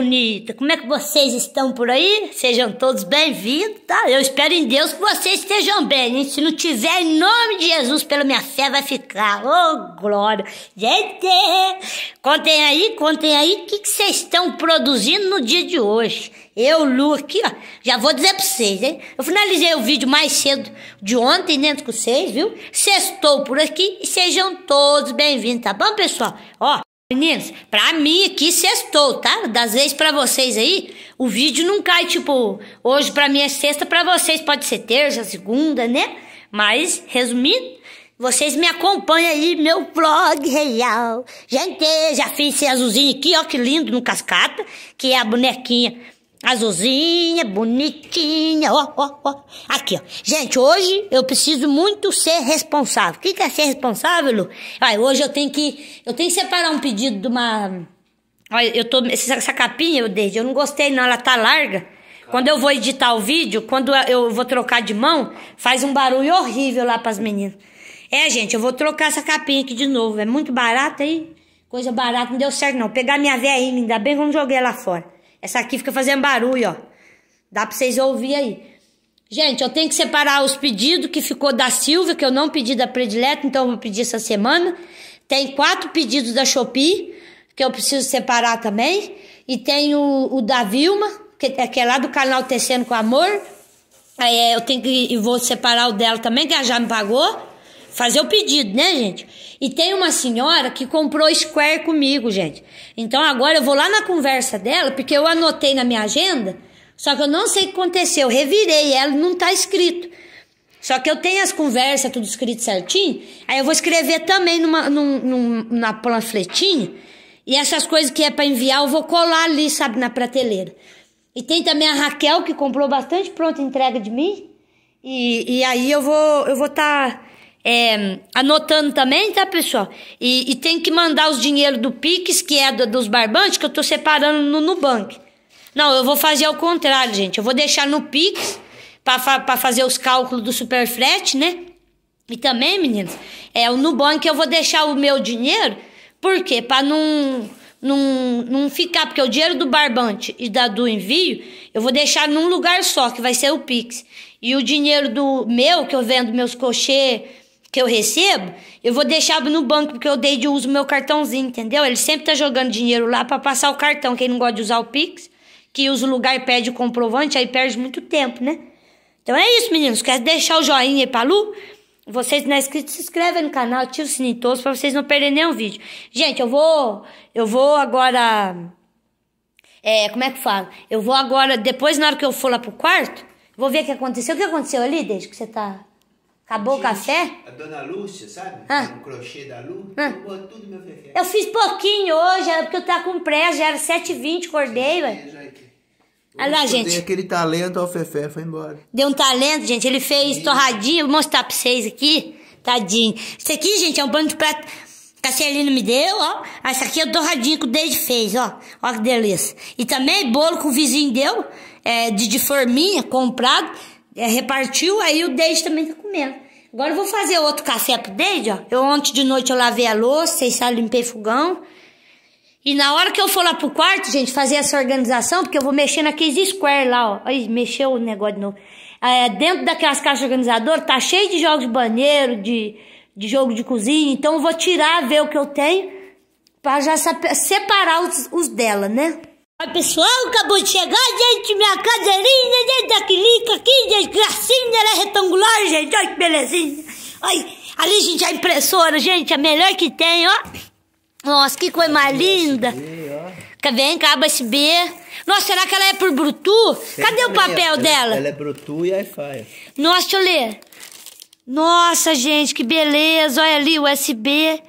bonita, como é que vocês estão por aí? Sejam todos bem-vindos, tá? Eu espero em Deus que vocês estejam bem. Hein? Se não tiver, em nome de Jesus, pela minha fé, vai ficar. Oh, glória! Gente, contem aí, contem aí o que, que vocês estão produzindo no dia de hoje. Eu, Lu, aqui, ó, já vou dizer pra vocês, hein? Eu finalizei o vídeo mais cedo de ontem, dentro com vocês, viu? Sextou por aqui e sejam todos bem-vindos, tá bom, pessoal? Ó. Meninos, pra mim aqui sextou, tá? Das vezes pra vocês aí, o vídeo não cai, tipo, hoje pra mim é sexta, pra vocês pode ser terça, segunda, né? Mas, resumindo, vocês me acompanham aí, meu vlog real. Gente, já fiz esse azulzinho aqui, ó, que lindo, no cascata, que é a bonequinha Azulzinha, bonitinha, ó, ó, ó. Aqui, ó. Gente, hoje eu preciso muito ser responsável. O que, que é ser responsável, Lu? Ai, hoje eu tenho que. Eu tenho que separar um pedido de uma. Olha, eu tô. Essa, essa capinha, eu desde, eu não gostei, não. Ela tá larga. Quando eu vou editar o vídeo, quando eu vou trocar de mão, faz um barulho horrível lá pras meninas. É, gente, eu vou trocar essa capinha aqui de novo. É muito barata aí. Coisa barata, não deu certo, não. Pegar minha velha ainda, ainda bem que eu não joguei fora. Essa aqui fica fazendo barulho, ó. Dá pra vocês ouvir aí. Gente, eu tenho que separar os pedidos que ficou da Silvia, que eu não pedi da predileta, então eu vou pedir essa semana. Tem quatro pedidos da Shopee, que eu preciso separar também. E tem o, o da Vilma, que, é, que é lá do canal Tecendo com Amor. aí é, eu tenho que. E vou separar o dela também, que ela já me pagou fazer o pedido, né, gente? E tem uma senhora que comprou Square comigo, gente. Então agora eu vou lá na conversa dela, porque eu anotei na minha agenda, só que eu não sei o que aconteceu. Eu revirei ela, não tá escrito. Só que eu tenho as conversas tudo escrito certinho, aí eu vou escrever também numa, num, num, panfletinha, e essas coisas que é para enviar eu vou colar ali, sabe, na prateleira. E tem também a Raquel que comprou bastante pronta entrega de mim. E, e aí eu vou eu vou tá é, anotando também, tá, pessoal? E, e, tem que mandar os dinheiro do Pix, que é do, dos barbantes, que eu tô separando no Nubank. Não, eu vou fazer ao contrário, gente. Eu vou deixar no Pix para fazer os cálculos do super frete, né? E também, meninas, é o Nubank eu vou deixar o meu dinheiro, por quê? Para não, não, não ficar, porque o dinheiro do barbante e da, do envio, eu vou deixar num lugar só, que vai ser o Pix. E o dinheiro do meu, que eu vendo meus cochê, que eu recebo, eu vou deixar no banco porque eu dei de uso meu cartãozinho, entendeu? Ele sempre tá jogando dinheiro lá para passar o cartão, quem não gosta de usar o Pix, que usa o lugar e pede o comprovante, aí perde muito tempo, né? Então é isso, meninos. Quer deixar o joinha aí pra Lu? Vocês não é inscrito, se inscrevem no canal, ativa o sininho todos pra vocês não perderem nenhum vídeo. Gente, eu vou. Eu vou agora. É, como é que fala? Eu vou agora, depois, na hora que eu for lá pro quarto, vou ver o que aconteceu. O que aconteceu ali, desde que você tá Acabou Gente, o assim? café? A dona Lúcia, sabe? Ah. Um crochê da Lu. Ah. tudo meu fefé. Eu fiz pouquinho hoje, porque eu tava com pressa, já era 7h20, acordei, ué. Olha ah, lá, gente. aquele talento, ó, o Fefé foi embora. Deu um talento, gente. Ele fez Sim. torradinha. Vou mostrar pra vocês aqui. Tadinho. Isso aqui, gente, é um pano de prato que a Celina me deu, ó. Ah, Essa aqui é o torradinho que o Deide fez, ó. Olha que delícia. E também bolo que o vizinho deu, é, de, de forminha, comprado. É, repartiu, aí o Deide também tá comendo. Agora eu vou fazer outro café pro Deide, ó. Eu ontem de noite eu lavei a louça, vocês sabem, limpei fogão. E na hora que eu for lá pro quarto, gente, fazer essa organização, porque eu vou mexer naqueles square lá, ó. Aí, mexeu o negócio de novo. É, dentro daquelas caixas organizadoras, tá cheio de jogos de banheiro, de, de jogo de cozinha. Então eu vou tirar, ver o que eu tenho, pra já separar os, os dela, né? Oi, pessoal, acabou de chegar, gente, minha cadeirinha, gente, da clica aqui, gente, gracinha, ela é retangular, gente, olha que belezinha. Olha, ali, gente, a impressora, gente, a melhor que tem, ó. Nossa, que coisa mais linda. Vem cá, USB. Nossa, será que ela é por Bluetooth? Cadê o é papel é dela? Ela é Bluetooth e Wi-Fi. Nossa, deixa eu ler. Nossa, gente, que beleza, olha ali, o USB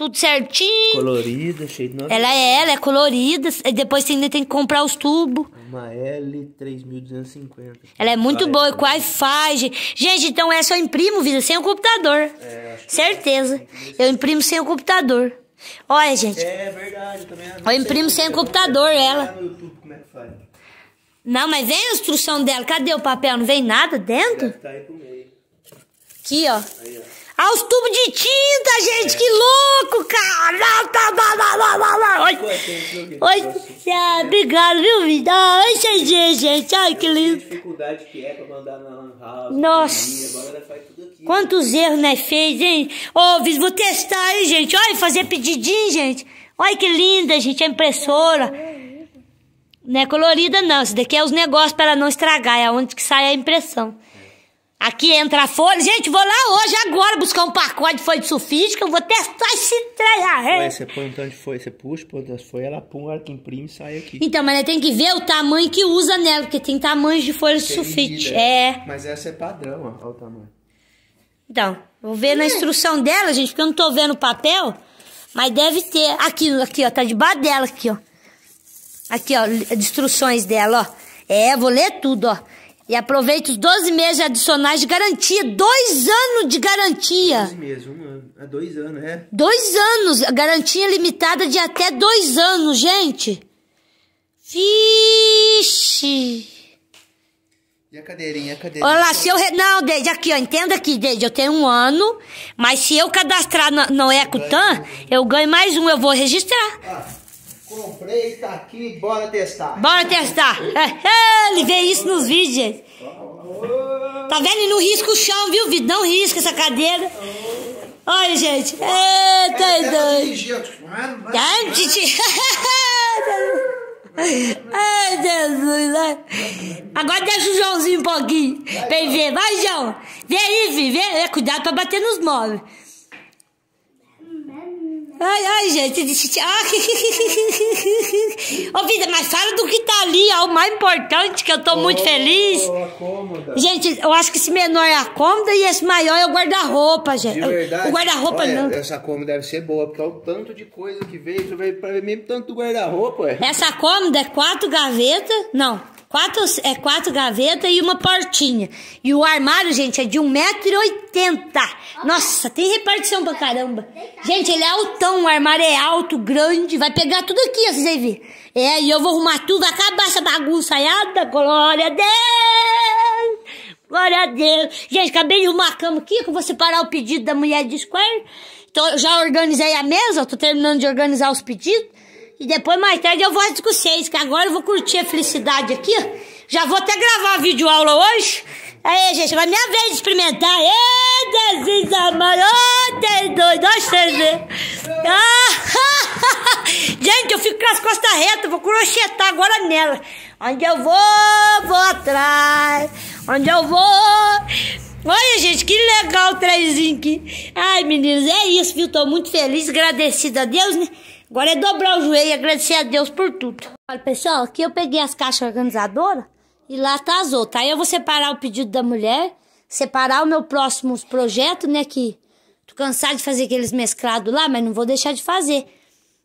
tudo certinho. Colorida, cheio de nome. Ela é, ela é colorida. E depois você ainda tem que comprar os tubos. Uma L3250. Ela é muito boa, e com Wi-Fi. Gente, então essa eu imprimo, vida, sem o computador. É, é. Certeza. É. Eu imprimo sem o computador. Olha, gente. É verdade, também. É eu, imprimo sem o computador, ela. É Não, mas vem a instrução dela. Cadê o papel? Não vem nada dentro? Tá aí meio. Aqui, ó. Aí, ó. Aos tubos de tinta, gente, que louco, cara! Ah, tá, tá, tá, oi, Oi. Ah, obrigado, viu, vida? Oi, gente, gente, ai, que lindo. dificuldade que é pra mandar na Lan Nossa. Quantos erros, né, fez, hein? Ô, Viz, vou testar, hein, gente? Olha, fazer pedidinho, gente. Olha que linda, gente, a impressora. É não é colorida, não. Isso daqui é os negócios para não estragar, é onde que sai a impressão. É. Aqui entra a folha. Gente, vou lá hoje, agora, buscar um pacote de folha de sulfite, que eu vou testar esse trem Você põe um tanto de folha, você puxa, põe um tanto de folha, ela põe, ela que imprime e sai aqui. Então, mas tem que ver o tamanho que usa nela, porque tem tamanho de folha de sulfite. Né? É. Mas essa é padrão, ó, olha o tamanho. Então, vou ver na é. instrução dela, gente, porque eu não tô vendo o papel, mas deve ter. Aqui, aqui, ó, tá debaixo dela aqui, ó. Aqui, ó, instruções dela, ó. É, vou ler tudo, ó. E aproveita os 12 meses adicionais de garantia. Dois anos de garantia. Dois meses, um ano. É dois anos, é? Dois anos. A garantia limitada de até dois anos, gente. Vixe. E a cadeirinha, a cadeirinha? Olha lá, se eu... Re... Não, Deide, aqui, ó. Entenda aqui, Deide. Eu tenho um ano, mas se eu cadastrar no, no Ecotan, eu ganho mais um. Eu vou registrar. Ah. Comprei, tá aqui, bora testar. Bora testar. Ele vê isso nos vídeos, gente. Tá vendo? Ele não risca o chão, viu, Vitor? Não risca essa cadeira. Olha, gente. Eita, é, é doido. Tá, titi. Ai, Jesus. Ai. Né? Agora deixa o Joãozinho um pouquinho pra ele ver. Vai, João. Vê aí, filho. Vê. É, cuidado pra bater nos móveis. Ai, ai, gente. Ai. Ah, Ô, vida, mas fala do que tá ali, ó. O mais importante, que eu tô oh, muito feliz. Oh, gente, eu acho que esse menor é a cômoda e esse maior é o guarda-roupa, gente. De verdade. O guarda-roupa não. Essa cômoda deve ser boa, porque olha é o tanto de coisa que veio. Veio pra ver mesmo tanto guarda-roupa, ué. Essa cômoda é quatro gavetas. Não, Quatro, é quatro gavetas e uma portinha. E o armário, gente, é de 1,80m. Nossa, tem repartição pra caramba. Gente, ele é altão, o armário é alto, grande. Vai pegar tudo aqui, vocês aí verem. É, e eu vou arrumar tudo, vai acabar essa bagunça aí. Ah, glória a Deus! Glória a Deus! Gente, acabei de arrumar a cama aqui, que eu vou separar o pedido da mulher de Square. Então, já organizei a mesa, tô terminando de organizar os pedidos. E depois, mais tarde, eu volto com vocês, que agora eu vou curtir a felicidade aqui. Já vou até gravar a videoaula hoje. Aí, gente, agora é minha vez de experimentar. Ei, desenho amado, oh, dois, dois, três, ah, Gente, eu fico com as costas retas, vou crochetar agora nela. Onde eu vou, vou atrás. Onde eu vou... Olha, gente, que legal o trezinho aqui. Ai, meninos, é isso, viu? Tô muito feliz, agradecida a Deus, né? Agora é dobrar o joelho e agradecer a Deus por tudo. Olha, pessoal, aqui eu peguei as caixas organizadoras e lá tá as outras. Aí eu vou separar o pedido da mulher, separar o meu próximo projeto, né, que tô cansado de fazer aqueles mesclados lá, mas não vou deixar de fazer.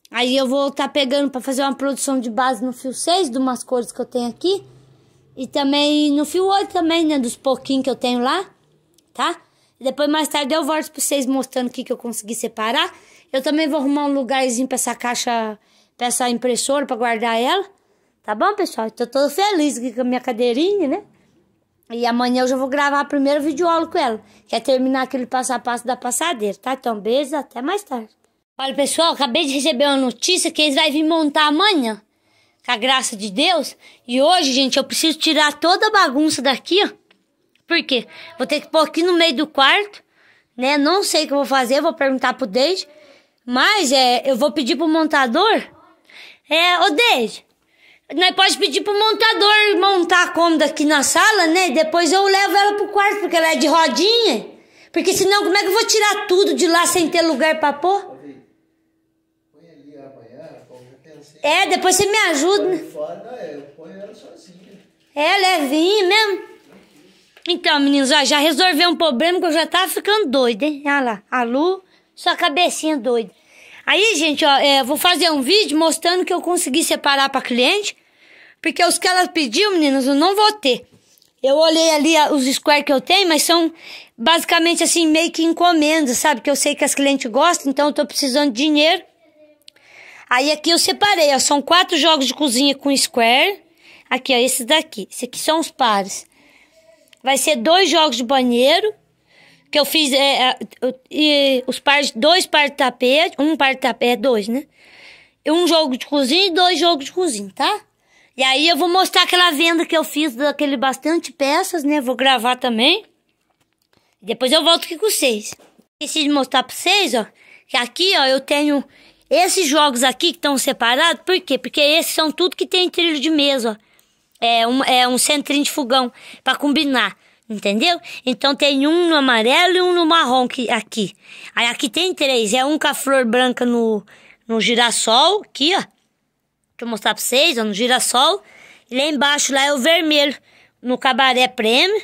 Aí eu vou estar tá pegando para fazer uma produção de base no fio 6, de umas cores que eu tenho aqui. E também no fio 8 também, né, dos pouquinhos que eu tenho lá, tá? E depois mais tarde eu volto para vocês mostrando o que, que eu consegui separar. Eu também vou arrumar um lugarzinho pra essa caixa, pra essa impressora, pra guardar ela. Tá bom, pessoal? Então, tô todo feliz aqui com a minha cadeirinha, né? E amanhã eu já vou gravar a primeira videoaula com ela. Quer é terminar aquele passo a passo da passadeira, tá? Então, beijo, até mais tarde. Olha, pessoal, acabei de receber uma notícia que eles vão vir montar amanhã. Com a graça de Deus. E hoje, gente, eu preciso tirar toda a bagunça daqui, ó. Por quê? Vou ter que pôr aqui no meio do quarto, né? Não sei o que eu vou fazer, vou perguntar pro Deide. Mas é, eu vou pedir pro montador. É, ô Deide, nós pode pedir pro montador montar a cômoda aqui na sala, né? Depois eu levo ela pro quarto, porque ela é de rodinha. Porque senão, como é que eu vou tirar tudo de lá sem ter lugar pra pôr? É, depois você me ajuda. eu ponho ela sozinha. É, levinho mesmo. Então, meninos, ó, já resolveu um problema que eu já tava ficando doida, hein? Olha lá, a Lu sua cabecinha doida. Aí, gente, ó, é, vou fazer um vídeo mostrando que eu consegui separar pra cliente. Porque os que ela pediu, meninas, eu não vou ter. Eu olhei ali os square que eu tenho, mas são basicamente assim, meio que encomendas, sabe? Que eu sei que as clientes gostam, então eu tô precisando de dinheiro. Aí aqui eu separei, ó, são quatro jogos de cozinha com square. Aqui, ó, esses daqui. esses aqui são os pares. Vai ser dois jogos de banheiro que eu fiz é, é, é, os dois pares de tapete, um par de tapete, é dois, né? Um jogo de cozinha e dois jogos de cozinha, tá? E aí eu vou mostrar aquela venda que eu fiz daquele bastante peças, né? Vou gravar também. Depois eu volto aqui com vocês. Esqueci de mostrar pra vocês, ó, que aqui, ó, eu tenho esses jogos aqui que estão separados. Por quê? Porque esses são tudo que tem trilho de mesa, ó. É um, é um centrinho de fogão para combinar. Entendeu? Então tem um no amarelo e um no marrom que, aqui. Aí aqui tem três. É um com a flor branca no, no girassol, aqui, ó. Deixa eu mostrar pra vocês, ó, no girassol. E lá embaixo lá é o vermelho, no cabaré prêmio,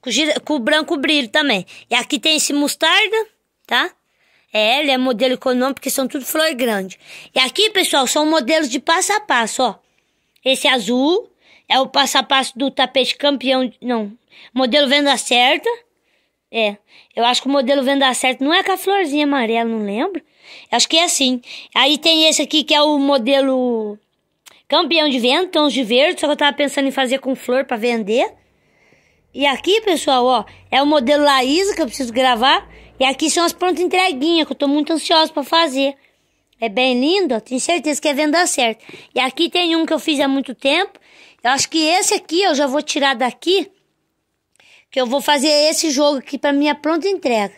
com, gira, com o branco brilho também. E aqui tem esse mostarda, tá? É, ele é modelo econômico, porque são tudo flor grande. E aqui, pessoal, são modelos de passo a passo, ó. Esse azul, é o passo a passo do tapete campeão. Não. Modelo venda certa. É. Eu acho que o modelo venda certa não é com a florzinha amarela, não lembro. Acho que é assim. Aí tem esse aqui que é o modelo campeão de venda, tons de verde. Só que eu tava pensando em fazer com flor para vender. E aqui, pessoal, ó, é o modelo Laísa que eu preciso gravar. E aqui são as prontas entreguinhas que eu tô muito ansiosa para fazer. É bem lindo, ó, tenho certeza que é venda certa. E aqui tem um que eu fiz há muito tempo, eu acho que esse aqui eu já vou tirar daqui, que eu vou fazer esse jogo aqui para minha pronta entrega.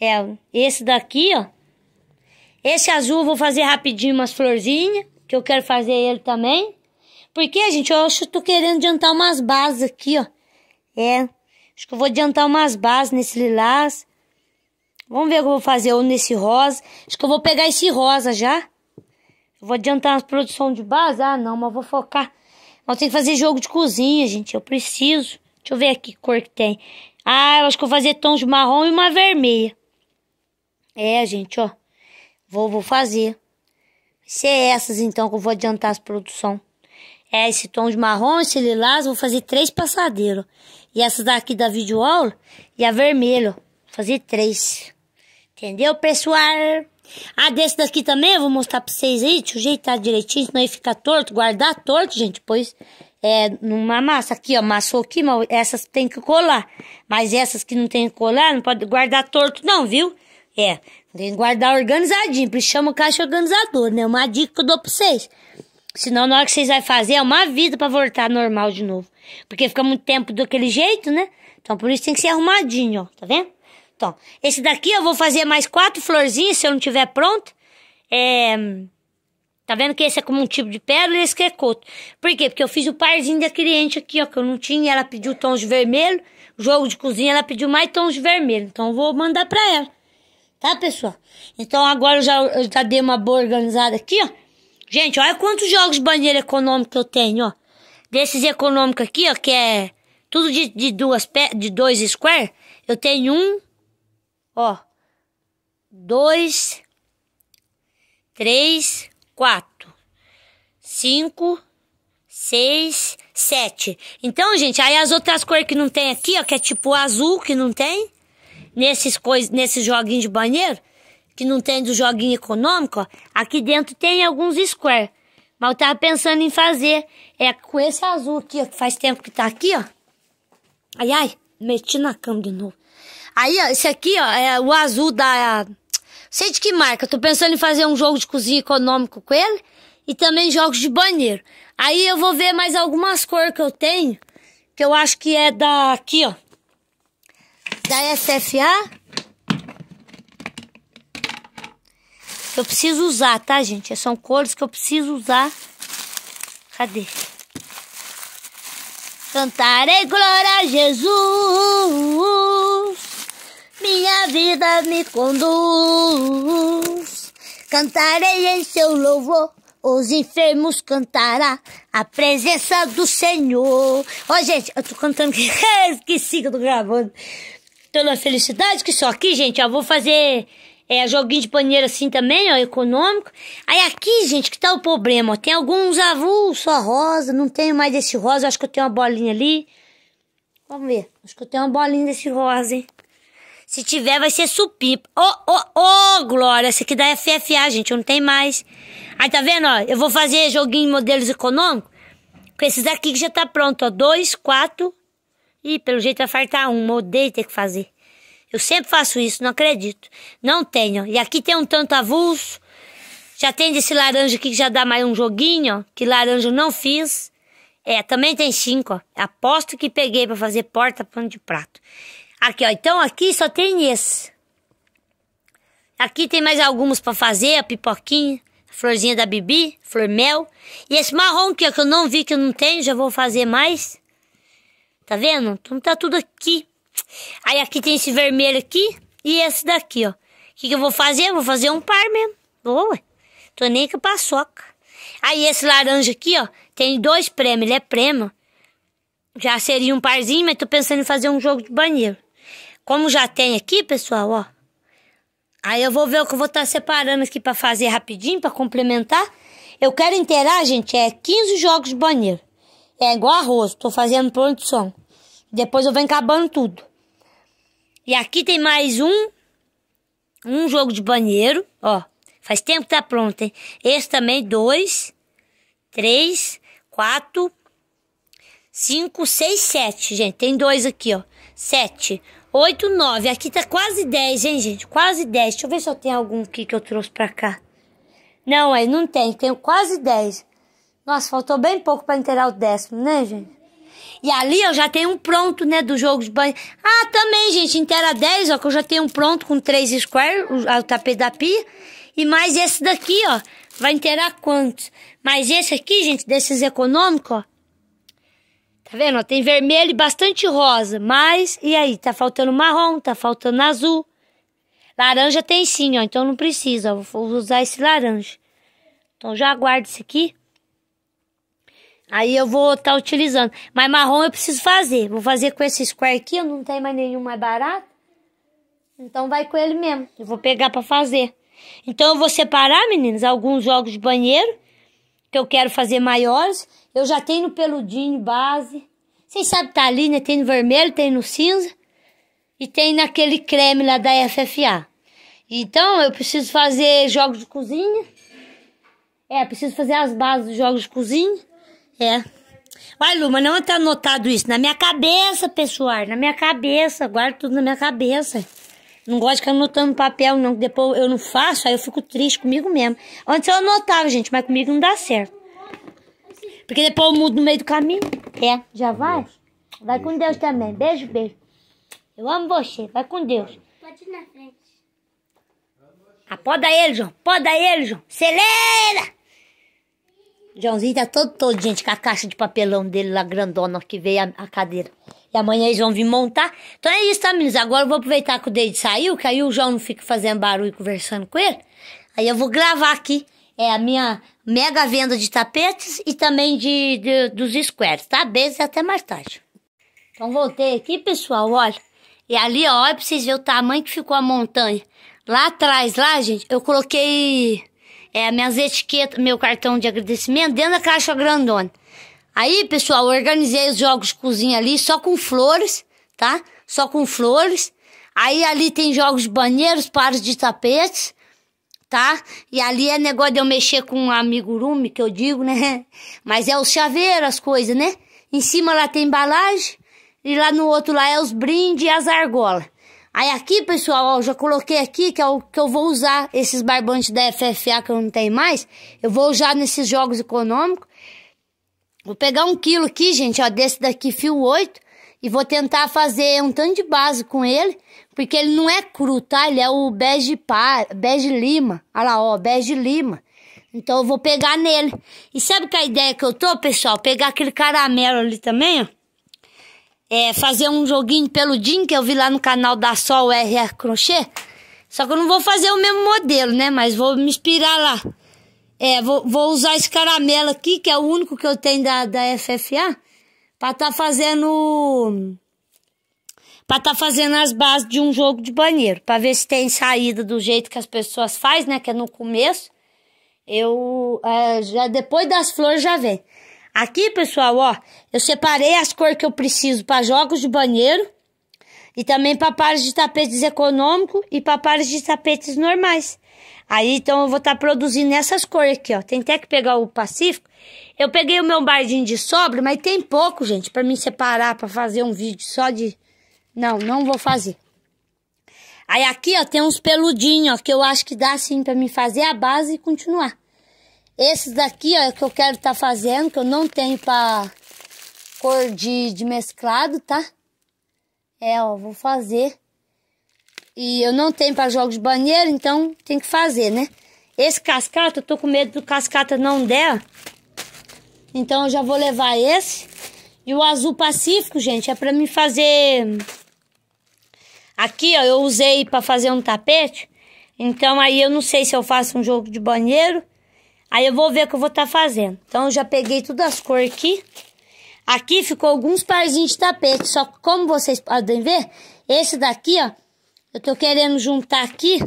É, esse daqui, ó. Esse azul eu vou fazer rapidinho umas florzinhas, que eu quero fazer ele também. Porque, gente, eu acho que eu tô querendo adiantar umas bases aqui, ó. É, acho que eu vou adiantar umas bases nesse lilás. Vamos ver o que eu vou fazer ou nesse rosa. Acho que eu vou pegar esse rosa já. vou adiantar as produções de base. Ah, não, mas vou focar nós temos que fazer jogo de cozinha, gente. Eu preciso. Deixa eu ver aqui que cor que tem. Ah, eu acho que vou fazer tons de marrom e uma vermelha. É, gente, ó. Vou, vou fazer. Vai ser essas, então, que eu vou adiantar as produções. É, esse tom de marrom, esse lilás, vou fazer três passadeiros. E essa daqui da videoaula e a vermelha, ó. Vou fazer três. Entendeu, pessoal? Ah, desse daqui também, eu vou mostrar pra vocês aí, deixa eu ajeitar direitinho, senão aí fica torto, guardar torto, gente, pois é numa massa aqui, ó, Amassou aqui, mas essas tem que colar, mas essas que não tem que colar, não pode guardar torto não, viu? É, tem que guardar organizadinho, por isso chama o caixa organizador, né, uma dica que eu dou pra vocês. Senão, na hora que vocês vão fazer, é uma vida para voltar normal de novo. Porque fica muito tempo daquele jeito, né? Então, por isso tem que ser arrumadinho, ó. Tá vendo? esse daqui eu vou fazer mais quatro florzinhas se eu não tiver pronto. É... Tá vendo que esse é como um tipo de pérola e esse que é coto. Por quê? Porque eu fiz o parzinho da cliente aqui, ó, que eu não tinha. Ela pediu tons de vermelho. Jogo de cozinha, ela pediu mais tons de vermelho. Então, eu vou mandar pra ela. Tá, pessoal? Então, agora eu já, eu já dei uma boa organizada aqui, ó. Gente, olha quantos jogos de banheiro econômico eu tenho, ó. Desses econômicos aqui, ó, que é tudo de, de duas, de dois square. Eu tenho um, Ó, dois, três, quatro, cinco, seis, sete. Então, gente, aí as outras cores que não tem aqui, ó, que é tipo azul que não tem, nesses, cois, nesses joguinhos de banheiro, que não tem do joguinho econômico, ó, aqui dentro tem alguns square. Mas eu tava pensando em fazer. É com esse azul aqui, ó, que faz tempo que tá aqui, ó. Ai, ai, meti na cama de novo. Aí, ó, esse aqui, ó, é o azul da. Sei de que marca. Tô pensando em fazer um jogo de cozinha econômico com ele. E também jogos de banheiro. Aí eu vou ver mais algumas cores que eu tenho. Que eu acho que é da. Aqui, ó. Da SFA. Eu preciso usar, tá, gente? É, são cores que eu preciso usar. Cadê? Cantarei glória a Jesus. vida me conduz. Cantarei em seu louvor, os enfermos cantará a presença do Senhor. Ó, gente, eu tô cantando que é, esqueci que eu tô gravando. Tô na felicidade que só aqui, gente, ó, vou fazer é, joguinho de banheiro assim também, ó, econômico. Aí aqui, gente, que tá o problema, ó, tem alguns avulsos, só rosa, não tenho mais esse rosa, acho que eu tenho uma bolinha ali. Vamos ver, acho que eu tenho uma bolinha desse rosa, hein. Se tiver, vai ser supimpa. Ô, oh, ô, oh, ô, oh, Glória, esse aqui da FFA, gente, não tem mais. Aí tá vendo, ó, eu vou fazer joguinho em modelos econômicos com esses aqui que já tá pronto, ó, dois, quatro. e pelo jeito vai faltar um, odeio ter que fazer. Eu sempre faço isso, não acredito. Não tenho, ó. E aqui tem um tanto avulso. Já tem desse laranja aqui que já dá mais um joguinho, ó, que laranja eu não fiz. É, também tem cinco, ó. Aposto que peguei para fazer porta pano de prato. Aqui, ó. Então aqui só tem esse. Aqui tem mais alguns para fazer, a pipoquinha, a florzinha da Bibi, flor mel. E esse marrom aqui, ó, que eu não vi, que eu não tenho, já vou fazer mais. Tá vendo? Então tá tudo aqui. Aí aqui tem esse vermelho aqui e esse daqui, ó. O que, que eu vou fazer? vou fazer um par mesmo. Boa. Tô nem com paçoca. Aí esse laranja aqui, ó, tem dois prêmios. Ele é prêmio. Já seria um parzinho, mas tô pensando em fazer um jogo de banheiro. Como já tem aqui, pessoal, ó. Aí eu vou ver o que eu vou estar tá separando aqui para fazer rapidinho, para complementar. Eu quero inteirar, gente, é 15 jogos de banheiro. É igual arroz, tô fazendo produção. Depois eu venho acabando tudo. E aqui tem mais um. Um jogo de banheiro, ó. Faz tempo que tá pronto, hein? Esse também, dois, três, quatro, cinco, seis, sete, gente. Tem dois aqui, ó. Sete. 8, 9. Aqui tá quase 10, hein, gente? Quase 10. Deixa eu ver se eu tenho algum aqui que eu trouxe pra cá. Não, aí não tem. Tenho quase 10. Nossa, faltou bem pouco pra inteirar o décimo, né, gente? E ali eu já tenho um pronto, né, do jogo de banho. Ah, também, gente, inteira 10, ó, que eu já tenho um pronto com 3 square, o, o tapete da pia. E mais esse daqui, ó, vai inteirar quantos? Mas esse aqui, gente, desses econômicos, ó, Tá vendo? tem vermelho e bastante rosa. Mas, e aí? Tá faltando marrom, tá faltando azul. Laranja tem sim, ó. Então não precisa. Ó, vou usar esse laranja. Então já aguardo isso aqui. Aí eu vou estar tá utilizando. Mas marrom eu preciso fazer. Vou fazer com esse square aqui. Eu não tenho mais nenhum mais barato. Então vai com ele mesmo. Eu vou pegar para fazer. Então eu vou separar, meninas, alguns jogos de banheiro que eu quero fazer maiores. Eu já tenho peludinho base. Vocês sabem, tá ali, né? Tem no vermelho, tem no cinza e tem naquele creme lá da FFA. Então, eu preciso fazer jogos de cozinha. É, preciso fazer as bases dos jogos de cozinha. É. Olha, Luma, não tá anotado isso. Na minha cabeça, pessoal. Na minha cabeça. Guardo tudo na minha cabeça. Não gosto de ficar anotando papel, não. Depois eu não faço, aí eu fico triste comigo mesmo. Antes eu anotava, gente, mas comigo não dá certo. Porque depois eu mudo no meio do caminho. É, já vai? Vai com Deus também. Beijo, beijo. Eu amo você. Vai com Deus. Pode ir na frente. Apoda ah, ele, João. Apoda ele, João. Acelera! Joãozinho tá todo todo, gente, com a caixa de papelão dele lá grandona que veio a, a cadeira. E amanhã eles vão vir montar. Então é isso, tá, meninos? Agora eu vou aproveitar que o Deide saiu, que aí o João não fica fazendo barulho e conversando com ele. Aí eu vou gravar aqui é a minha mega venda de tapetes e também de, de dos squares, tá? Beijos até mais tarde. Então voltei aqui, pessoal, olha. E ali, ó, olha pra vocês verem o tamanho que ficou a montanha. Lá atrás, lá, gente, eu coloquei é, minhas etiquetas, meu cartão de agradecimento dentro da caixa grandona. Aí, pessoal, organizei os jogos de cozinha ali só com flores, tá? Só com flores. Aí ali tem jogos de banheiros, pares de tapetes tá? E ali é negócio de eu mexer com um amigurumi, que eu digo, né? Mas é o chaveiro, as coisas, né? Em cima lá tem embalagem e lá no outro lá é os brindes e as argolas. Aí aqui, pessoal, ó, já coloquei aqui que é o que eu vou usar esses barbantes da FFA que eu não tenho mais. Eu vou usar nesses jogos econômicos. Vou pegar um quilo aqui, gente, ó, desse daqui fio 8 e vou tentar fazer um tanto de base com ele porque ele não é cru, tá? Ele é o bege, pa, bege lima. Olha lá, ó, bege lima. Então eu vou pegar nele. E sabe que a ideia que eu tô, pessoal? Pegar aquele caramelo ali também, ó. É, fazer um joguinho peludinho que eu vi lá no canal da Sol RR Crochê. Só que eu não vou fazer o mesmo modelo, né? Mas vou me inspirar lá. É, vou, vou usar esse caramelo aqui, que é o único que eu tenho da, da FFA, pra tá fazendo para estar tá fazendo as bases de um jogo de banheiro, para ver se tem saída do jeito que as pessoas faz, né? Que é no começo. Eu é, já depois das flores já vem. Aqui, pessoal, ó, eu separei as cores que eu preciso para jogos de banheiro e também para pares de tapetes econômico e para pares de tapetes normais. Aí, então, eu vou estar tá produzindo essas cores aqui, ó. Tem até que pegar o Pacífico. Eu peguei o meu bardinho de sobra, mas tem pouco, gente, para mim separar, para fazer um vídeo só de não, não vou fazer. Aí aqui, ó, tem uns peludinhos, ó, que eu acho que dá assim pra mim fazer a base e continuar. Esses daqui, ó, que eu quero tá fazendo, que eu não tenho pra cor de, de mesclado, tá? É, ó, vou fazer. E eu não tenho pra jogos de banheiro, então tem que fazer, né? Esse cascata, eu tô com medo do cascata não der. Então eu já vou levar esse. E o azul pacífico, gente, é pra mim fazer Aqui, ó, eu usei para fazer um tapete. Então, aí eu não sei se eu faço um jogo de banheiro. Aí eu vou ver o que eu vou estar tá fazendo. Então, eu já peguei todas as cores aqui. Aqui ficou alguns parzinhos de tapete. Só que, como vocês podem ver, esse daqui, ó, eu tô querendo juntar aqui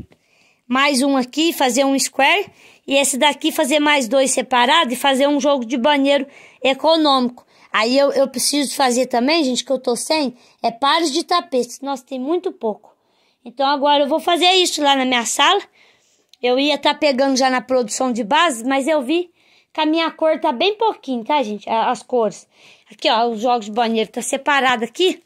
mais um aqui, fazer um square. E esse daqui fazer mais dois separados e fazer um jogo de banheiro econômico. Aí eu, eu preciso fazer também, gente, que eu tô sem, é pares de tapetes. Nossa, tem muito pouco. Então agora eu vou fazer isso lá na minha sala. Eu ia estar tá pegando já na produção de base, mas eu vi que a minha cor tá bem pouquinho, tá, gente? As cores. Aqui, ó, os jogos de banheiro tá separado aqui.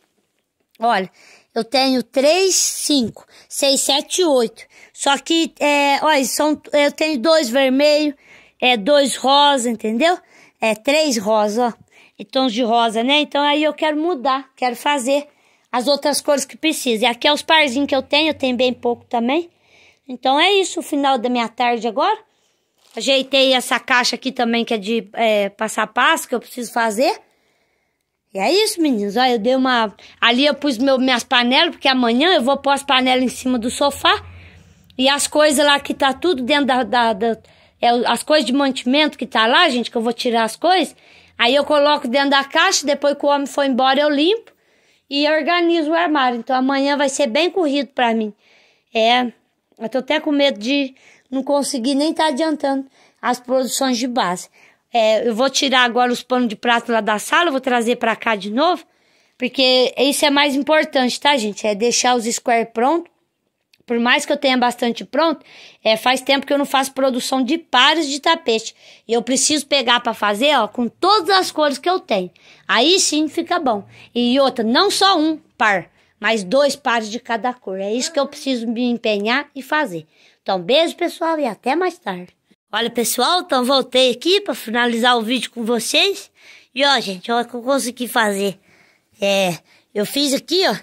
Olha, eu tenho 3, 5, 6, 7, 8. Só que, é, olha, são, eu tenho dois vermelho, é, dois rosa, entendeu? É, três rosa, ó e tons de rosa, né? Então aí eu quero mudar, quero fazer as outras cores que precisa. E aqui é os parzinhos que eu tenho, eu tenho bem pouco também. Então é isso, o final da minha tarde agora. Ajeitei essa caixa aqui também, que é de é, passo a passo, que eu preciso fazer. E é isso, meninos. Olha, eu dei uma... Ali eu pus meu, minhas panelas, porque amanhã eu vou pôr as panelas em cima do sofá. E as coisas lá que tá tudo dentro da... da, da é, as coisas de mantimento que tá lá, gente, que eu vou tirar as coisas... Aí eu coloco dentro da caixa, depois que o homem foi embora eu limpo e organizo o armário. Então amanhã vai ser bem corrido para mim. É, eu tô até com medo de não conseguir nem estar tá adiantando as produções de base. É, eu vou tirar agora os panos de prato lá da sala, vou trazer para cá de novo, porque isso é mais importante, tá, gente? É deixar os square prontos por mais que eu tenha bastante pronto, é, faz tempo que eu não faço produção de pares de tapete. E eu preciso pegar para fazer, ó, com todas as cores que eu tenho. Aí sim fica bom. E outra, não só um par, mas dois pares de cada cor. É isso que eu preciso me empenhar e fazer. Então, beijo, pessoal, e até mais tarde. Olha, pessoal, então voltei aqui para finalizar o vídeo com vocês. E ó, gente, olha o que eu consegui fazer. É, eu fiz aqui, ó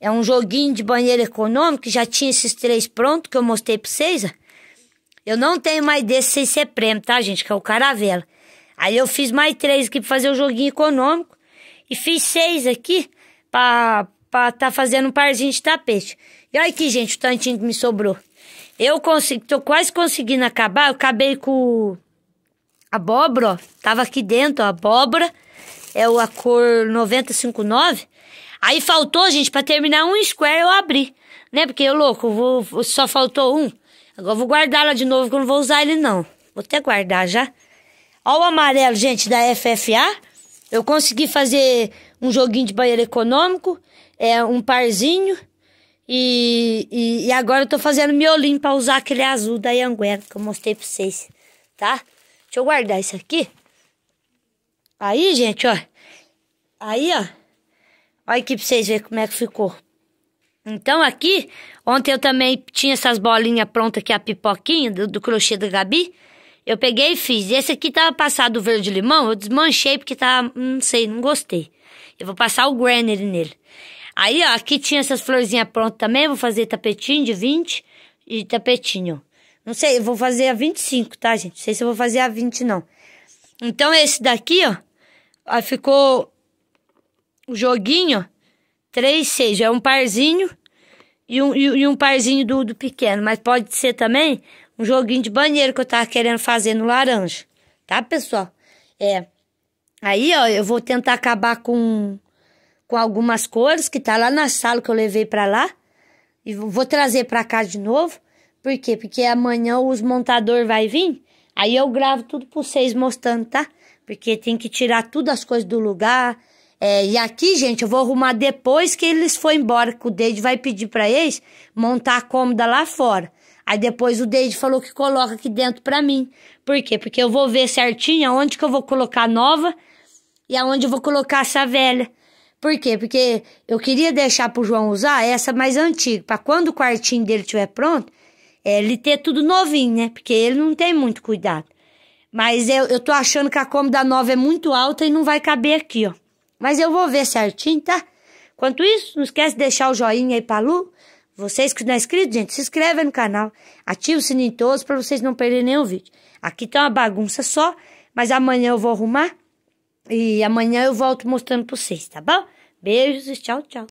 é um joguinho de banheiro econômico, que já tinha esses três prontos que eu mostrei pra vocês. Ó. Eu não tenho mais desse sem ser prêmio, tá, gente? Que é o caravela. Aí eu fiz mais três aqui pra fazer o joguinho econômico. E fiz seis aqui pra, pra tá fazendo um parzinho de tapete. E olha aqui, gente, o tantinho que me sobrou. Eu consegui, tô quase conseguindo acabar. Eu acabei com abóbora, ó. Tava aqui dentro, ó, abóbora. É a cor 959. Aí faltou, gente, para terminar um square eu abri. Né? Porque eu, louco, vou, só faltou um. Agora vou guardar lá de novo, que eu não vou usar ele, não. Vou até guardar já. Ó o amarelo, gente, da FFA. Eu consegui fazer um joguinho de banheiro econômico, é um parzinho. E, e, e agora eu tô fazendo miolim pra usar aquele azul da Yanguera que eu mostrei pra vocês, tá? Deixa eu guardar isso aqui. Aí, gente, ó. Aí, ó. Olha aqui pra vocês verem como é que ficou. Então aqui, ontem eu também tinha essas bolinhas prontas aqui, a pipoquinha do, do crochê da Gabi. Eu peguei e fiz. Esse aqui tava passado verde limão, eu desmanchei porque tava, não sei, não gostei. Eu vou passar o granary nele. Aí, ó, aqui tinha essas florzinhas prontas também, vou fazer tapetinho de 20 e tapetinho. Não sei, eu vou fazer a 25, tá, gente? Não sei se eu vou fazer a 20, não. Então, esse daqui, ó ficou o joguinho, três seis, é um parzinho e um, e, um parzinho do, do pequeno. Mas pode ser também um joguinho de banheiro que eu tava querendo fazer no laranja, tá, pessoal? É. Aí, ó, eu vou tentar acabar com, com algumas cores que tá lá na sala que eu levei pra lá. E vou trazer pra cá de novo. Por quê? Porque amanhã os montador vai vir. Aí eu gravo tudo pra vocês mostrando, tá? Porque tem que tirar tudo as coisas do lugar. É, e aqui, gente, eu vou arrumar depois que eles for embora, que o Deide vai pedir para eles montar a cômoda lá fora. Aí depois o Deide falou que coloca aqui dentro para mim. Por quê? Porque eu vou ver certinho aonde que eu vou colocar a nova e aonde eu vou colocar essa velha. Por quê? Porque eu queria deixar pro João usar essa mais antiga, para quando o quartinho dele estiver pronto, é, ele ter tudo novinho, né? Porque ele não tem muito cuidado. Mas eu, eu tô achando que a cômoda nova é muito alta e não vai caber aqui, ó. Mas eu vou ver certinho, tá? Quanto isso, não esquece de deixar o joinha aí pra Lu. Vocês que não é inscrito, gente, se inscreve no canal. Ativa o sininho todos pra vocês não perderem nenhum vídeo. Aqui tá uma bagunça só, mas amanhã eu vou arrumar. E amanhã eu volto mostrando pra vocês, tá bom? Beijos e tchau, tchau.